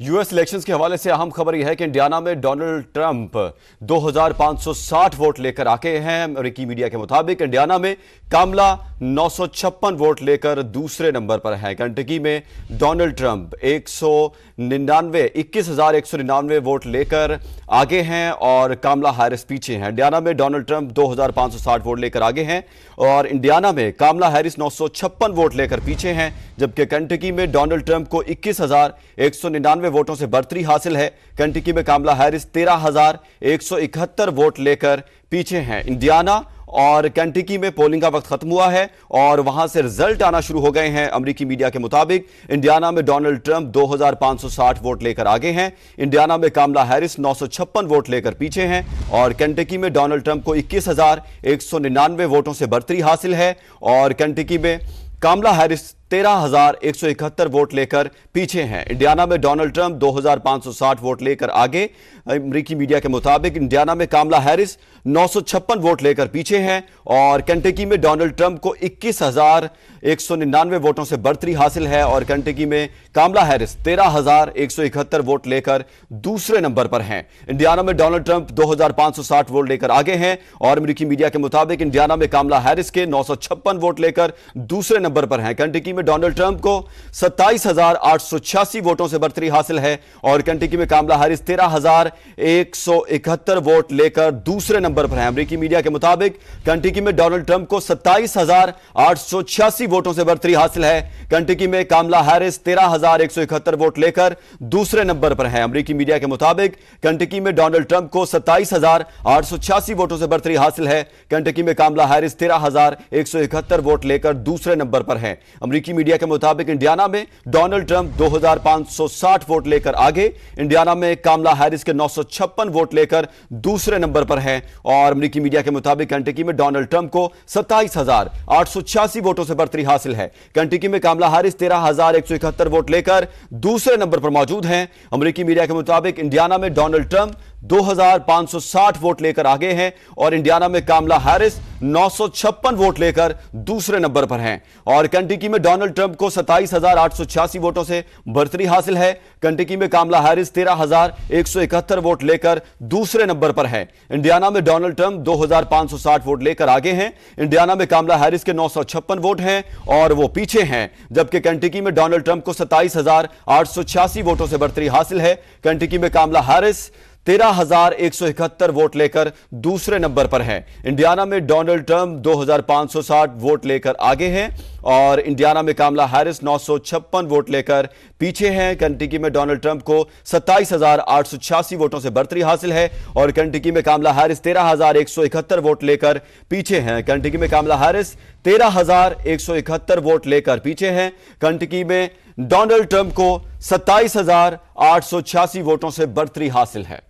US elections के हवाले से अहम खबर यह है कि इंडियाना में डोनाल्ड ट्रंप 2560 वोट लेकर आके हैं अमरीकी मीडिया के मुताबिक इंडियाना में कामला नौ वोट लेकर दूसरे नंबर पर हैं कंटकी में डोनाल्ड ट्रंप एक सौ निन्यानवे इक्कीस हजार एक सौ निन्यानवे वोट लेकर आगे हैं और कामला हैरिस पीछे हैं इंडियाना में डोनाल्ड ट्रंप 2560 वोट लेकर आगे हैं और इंडियाना में कामला हैरिस नौ वोट लेकर पीछे हैं जबकि कंटकी में डोनाल्ड ट्रंप को इक्कीस हजार एक सौ निन्यानवे में वोटों से बढ़तरी हासिल है कंटिकी में कामला हैरिस तेरह हजार एक सौ इकहत्तर वोट लेकर पीछे हैं इंडियाना और कैंटिकी में पोलिंग का वक्त खत्म हुआ है और वहां से रिजल्ट आना शुरू हो गए हैं अमेरिकी मीडिया के मुताबिक इंडियाना में डोनाल्ड ट्रंप 2560 वोट लेकर आगे हैं इंडियाना में कामला हैरिस नौ वोट लेकर पीछे हैं और कैंटिकी में डोनाल्ड ट्रंप को इक्कीस वोटों से बढ़तरी हासिल है और कैंटिकी में कामला हैरिस 13,171 वोट लेकर पीछे हैं इंडियाना में डोनाल्ड ट्रंप 2,560 वोट लेकर आगे अमरीकी मीडिया के मुताबिक इंडियाना में कामला हैरिस नौ वोट लेकर पीछे हैं और कंटेकी में डोनाल्ड ट्रंप को 21,199 वोटों से बढ़तरी हासिल है और कंटेकी में कामला हैरिस 13,171 वोट लेकर दूसरे नंबर पर हैं इंडियाना में डोनाल्ड ट्रंप दो वोट लेकर आगे हैं और अमरीकी मीडिया के मुताबिक इंडियाना में कामला हैरिस के नौ वोट लेकर दूसरे नंबर पर हैं कंटेकी में डोनाल्ड ट्रंप को सत्ताईस हजार आठ सौ छियासी वोटों से बर्तरी हासिल है और कंटिकी में कामला हारिस तेरह हजार एक सौ इकहत्तर वोट लेकर दूसरे नंबर पर है अमरीकी मीडिया के मुताबिक कंटिकी में डोनाल्ड ट्रंप को सत्ताईस हजार आठ सौ छियासी वोटों से बर्तरी हासिल है कंटिकी में कामला हारिस तेरह हजार एक सौ इकहत्तर वोट लेकर दूसरे नंबर पर है अमरीकी मीडिया के मुताबिक कंटिकी में डोनाल्ड ट्रंप को सत्ताईस हजार आठ सौ छियासी वोटों से बर्तरी हासिल है कंटिकी में कामला हारिस तेरह हजार एक सौ इकहत्तर वोट लेकर दूसरे नंबर पर है अमरीकी अमेरिकी मीडिया के मुताबिक इंडियाना में डोनाल्ड ट्रंप 2560 वोट लेकर आगे इंडियाना में कामला हैरिस के 956 वोट लेकर दूसरे नंबर पर हैं और अमेरिकी मीडिया के मुताबिक कंटिकी में डोनाल्ड ट्रंप को सत्ताईस वोटों से बढ़तरी हासिल है कंटिकी में कामला हैरिस तेरह वोट लेकर दूसरे नंबर पर मौजूद हैं अमरीकी मीडिया के मुताबिक इंडियाना में डोनाल्ड ट्रंप 2560 वोट लेकर आगे हैं और इंडियाना में कामला हैरिस नौ वोट लेकर दूसरे नंबर पर हैं और कंटिकी में डोनाल्ड ट्रंप को सत्ताईस वोटों से बढ़तरी हासिल है कंटिकी में कामला हैरिस तेरह वोट लेकर दूसरे नंबर पर है इंडियाना में डोनाल्ड ट्रंप 2560 वोट लेकर आगे हैं इंडियाना में कामला हैरिस के नौ वोट हैं और वो पीछे हैं जबकि कंटिकी में डोनाल्ड ट्रंप को सत्ताईस वोटों से बढ़तरी हासिल है कंटिकी में कामला हैरिस तेरह हजार एक सौ इकहत्तर वोट लेकर दूसरे नंबर पर हैं इंडियाना में डोनाल्ड ट्रंप 2560 वोट लेकर आगे हैं और इंडियाना में कामला हैरिस नौ वोट लेकर पीछे हैं कंटिकी में डोनाल्ड ट्रंप को सत्ताईस वोटों से बढ़तरी हासिल है और कंटिकी में कामला हैरिस तेरह वोट लेकर पीछे हैं कंटिकी में कामला हैरिस तेरह वोट लेकर पीछे हैं कंटिकी में डोनाल्ड ट्रंप को सत्ताईस वोटों से बढ़तरी हासिल है